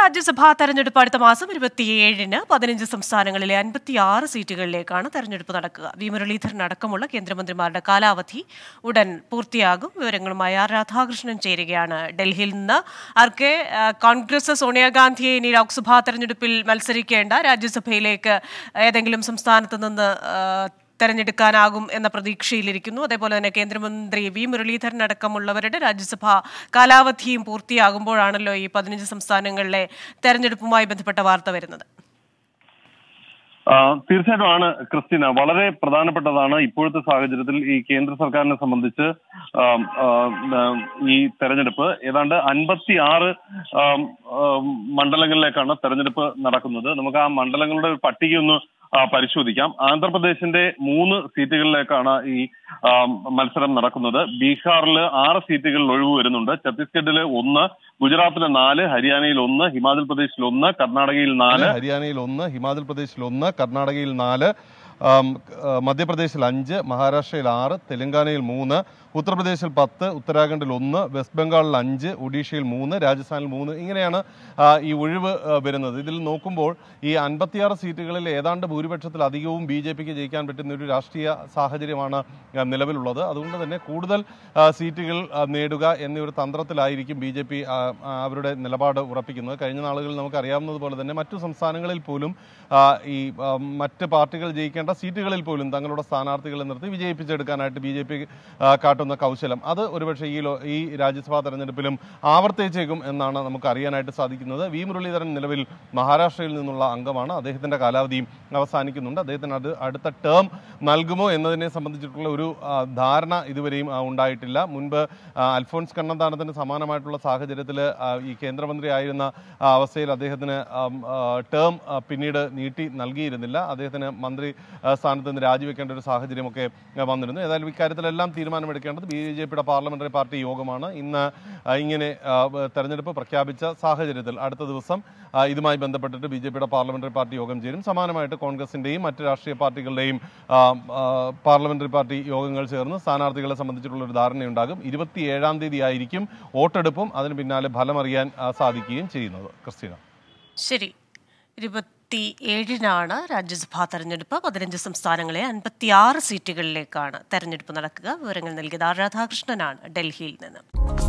രാജ്യസഭാ തെരഞ്ഞെടുപ്പ് അടുത്ത മാസം ഇരുപത്തിയേഴിന് പതിനഞ്ച് സംസ്ഥാനങ്ങളിലെ അൻപത്തിയാറ് സീറ്റുകളിലേക്കാണ് തെരഞ്ഞെടുപ്പ് നടക്കുക വി മുരളീധരൻ അടക്കമുള്ള കേന്ദ്രമന്ത്രിമാരുടെ കാലാവധി ഉടൻ പൂർത്തിയാകും വിവരങ്ങളുമായി ആർ രാധാകൃഷ്ണൻ ചേരുകയാണ് ഡൽഹിയിൽ നിന്ന് ആർ കെ കോൺഗ്രസ് സോണിയാഗാന്ധിയെ ഇനി ലോക്സഭാ തെരഞ്ഞെടുപ്പിൽ മത്സരിക്കേണ്ട രാജ്യസഭയിലേക്ക് ഏതെങ്കിലും സംസ്ഥാനത്ത് നിന്ന് തെരഞ്ഞെടുക്കാനാകും എന്ന പ്രതീക്ഷയിലിരിക്കുന്നു അതേപോലെ തന്നെ കേന്ദ്രമന്ത്രി വി മുരളീധരൻ അടക്കമുള്ളവരുടെ രാജ്യസഭാ കാലാവധിയും പൂർത്തിയാകുമ്പോഴാണല്ലോ ഈ പതിനഞ്ച് സംസ്ഥാനങ്ങളിലെ തെരഞ്ഞെടുപ്പുമായി ബന്ധപ്പെട്ട വാർത്ത വരുന്നത് തീർച്ചയായിട്ടും ആണ് ക്രിസ്റ്റിന വളരെ പ്രധാനപ്പെട്ടതാണ് ഇപ്പോഴത്തെ സാഹചര്യത്തിൽ ഈ കേന്ദ്ര സർക്കാരിനെ സംബന്ധിച്ച് ഈ തെരഞ്ഞെടുപ്പ് ഏതാണ്ട് അൻപത്തി ആറ് മണ്ഡലങ്ങളിലേക്കാണ് തെരഞ്ഞെടുപ്പ് നടക്കുന്നത് നമുക്ക് ആ മണ്ഡലങ്ങളുടെ പട്ടികയൊന്ന് പരിശോധിക്കാം ആന്ധ്രാപ്രദേശിന്റെ മൂന്ന് സീറ്റുകളിലേക്കാണ് ഈ മത്സരം നടക്കുന്നത് ബീഹാറിൽ ആറ് സീറ്റുകളിൽ ഒഴിവ് വരുന്നുണ്ട് ഛത്തീസ്ഗഡിൽ ഒന്ന് ഗുജറാത്തിൽ നാല് ഹരിയാനയിൽ ഒന്ന് ഹിമാചൽ പ്രദേശിൽ ഒന്ന് കർണാടകയിൽ നാല് ഹരിയാനയിൽ ഒന്ന് ഹിമാചൽ പ്രദേശിൽ ഒന്ന് കർണാടകയിൽ നാല് മധ്യപ്രദേശിൽ അഞ്ച് മഹാരാഷ്ട്രയിൽ ആറ് തെലങ്കാനയിൽ മൂന്ന് ഉത്തർപ്രദേശിൽ പത്ത് ഉത്തരാഖണ്ഡിൽ ഒന്ന് വെസ്റ്റ് ബംഗാളിൽ അഞ്ച് ഒഡീഷയിൽ മൂന്ന് രാജസ്ഥാനിൽ മൂന്ന് ഇങ്ങനെയാണ് ഈ ഒഴിവ് വരുന്നത് ഇതിൽ നോക്കുമ്പോൾ ഈ അൻപത്തിയാറ് സീറ്റുകളിൽ ഏതാണ്ട് ഭൂരിപക്ഷത്തിൽ അധികവും ബി ജെ പിക്ക് ജയിക്കാൻ പറ്റുന്ന ഒരു രാഷ്ട്രീയ സാഹചര്യമാണ് നിലവിലുള്ളത് അതുകൊണ്ട് തന്നെ കൂടുതൽ സീറ്റുകൾ നേടുക എന്നൊരു തന്ത്രത്തിലായിരിക്കും ബി ജെ പി അവരുടെ നിലപാട് ഉറപ്പിക്കുന്നത് കഴിഞ്ഞ നാളുകളിൽ അറിയാവുന്നതുപോലെ തന്നെ മറ്റു സംസ്ഥാനങ്ങളിൽ പോലും ഈ മറ്റ് പാർട്ടികൾ ജയിക്കേണ്ട നിയമസഭാ സീറ്റുകളിൽ പോലും തങ്ങളുടെ സ്ഥാനാർത്ഥികളെ നിർത്തി വിജയിപ്പിച്ചെടുക്കാനായിട്ട് ബി ജെ പി കാട്ടുന്ന കൗശലം അത് ഒരുപക്ഷെ ഈ ലോ ഈ രാജ്യസഭാ തെരഞ്ഞെടുപ്പിലും ആവർത്തിച്ചേക്കും എന്നാണ് നമുക്ക് അറിയാനായിട്ട് സാധിക്കുന്നത് വി മുരളീധരൻ നിലവിൽ മഹാരാഷ്ട്രയിൽ നിന്നുള്ള അംഗമാണ് അദ്ദേഹത്തിൻ്റെ കാലാവധിയും അവസാനിക്കുന്നുണ്ട് അദ്ദേഹത്തിന് അത് അടുത്ത ടേം നൽകുമോ എന്നതിനെ സംബന്ധിച്ചിട്ടുള്ള ഒരു ധാരണ ഇതുവരെയും ഉണ്ടായിട്ടില്ല മുൻപ് അൽഫോൺസ് കണ്ണന്താനത്തിന് സമാനമായിട്ടുള്ള സാഹചര്യത്തിൽ ഈ കേന്ദ്രമന്ത്രിയായിരുന്ന അവസ്ഥയിൽ അദ്ദേഹത്തിന് ടേം പിന്നീട് നീട്ടി നൽകിയിരുന്നില്ല അദ്ദേഹത്തിന് മന്ത്രി സ്ഥാനത്ത് നിന്ന് രാജിവെക്കേണ്ട ഒരു സാഹചര്യമൊക്കെ വന്നിരുന്നു ഏതായാലും ഇക്കാര്യത്തിലെല്ലാം തീരുമാനമെടുക്കേണ്ടത് ബി ജെ പിയുടെ പാർലമെന്ററി പാർട്ടി യോഗമാണ് ഇന്ന് ഇങ്ങനെ തെരഞ്ഞെടുപ്പ് പ്രഖ്യാപിച്ച സാഹചര്യത്തിൽ അടുത്ത ദിവസം ഇതുമായി ബന്ധപ്പെട്ടിട്ട് ബി ജെ പിയുടെ പാർലമെന്ററി പാർട്ടി യോഗം ചേരും സമാനമായിട്ട് കോൺഗ്രസിൻ്റെയും മറ്റ് രാഷ്ട്രീയ പാർട്ടികളുടെയും പാർലമെന്ററി പാർട്ടി യോഗങ്ങൾ ചേർന്ന് സ്ഥാനാർത്ഥികളെ സംബന്ധിച്ചിട്ടുള്ള ഒരു ധാരണയുണ്ടാകും ഇരുപത്തിയേഴാം തീയതി ആയിരിക്കും വോട്ടെടുപ്പും അതിന് പിന്നാലെ ഫലമറിയാൻ സാധിക്കുകയും ചെയ്യുന്നത് ക്രിസ്റ്റീന ശരി ഇരുപത്തി ഏഴിനാണ് രാജ്യസഭാ തെരഞ്ഞെടുപ്പ് പതിനഞ്ച് സംസ്ഥാനങ്ങളെ അൻപത്തിയാറ് സീറ്റുകളിലേക്കാണ് തെരഞ്ഞെടുപ്പ് നടക്കുക വിവരങ്ങൾ നൽകിയത് ആർ രാധാകൃഷ്ണനാണ് ഡൽഹിയിൽ നിന്ന്